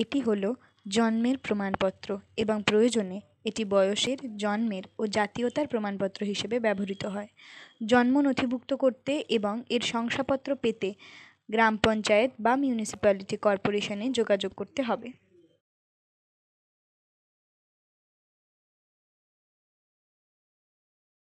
এটি হল জন্মের প্রমাণপত্র এবং প্রয়োজনে এটি বয়সের জন্মের ও জাতীয়তার প্রমাণপত্র হিসেবে ব্যবহৃত হয় জন্ম নথিভুক্ত করতে এবং এর শংসাপত্র পেতে গ্রাম পঞ্চায়েত বা মিউনিসিপ্যালিটি কর্পোরেশনে যোগাযোগ করতে হবে